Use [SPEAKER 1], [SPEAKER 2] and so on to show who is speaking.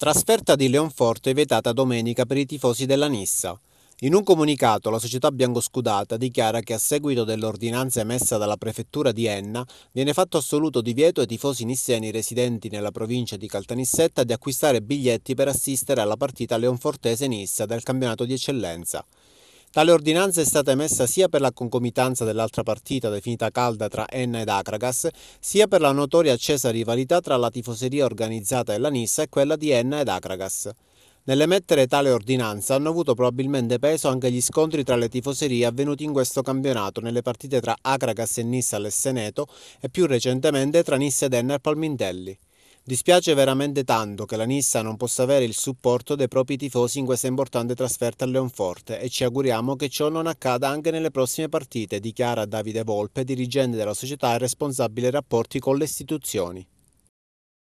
[SPEAKER 1] Trasferta di Leonforte vietata domenica per i tifosi della Nissa. In un comunicato la società biancoscudata dichiara che a seguito dell'ordinanza emessa dalla prefettura di Enna viene fatto assoluto divieto ai tifosi nisseni residenti nella provincia di Caltanissetta di acquistare biglietti per assistere alla partita leonfortese-Nissa del campionato di eccellenza. Tale ordinanza è stata emessa sia per la concomitanza dell'altra partita definita calda tra Enna ed Akragas, sia per la notoria accesa rivalità tra la tifoseria organizzata della Nissa e quella di Enna ed Akragas. Nell'emettere tale ordinanza hanno avuto probabilmente peso anche gli scontri tra le tifoserie avvenuti in questo campionato nelle partite tra Akragas e Nissa all'Esseneto e più recentemente tra Nissa ed Enna e Palmintelli. Dispiace veramente tanto che la Nissa non possa avere il supporto dei propri tifosi in questa importante trasferta a Leonforte e ci auguriamo che ciò non accada anche nelle prossime partite, dichiara Davide Volpe, dirigente della società e responsabile rapporti con le istituzioni.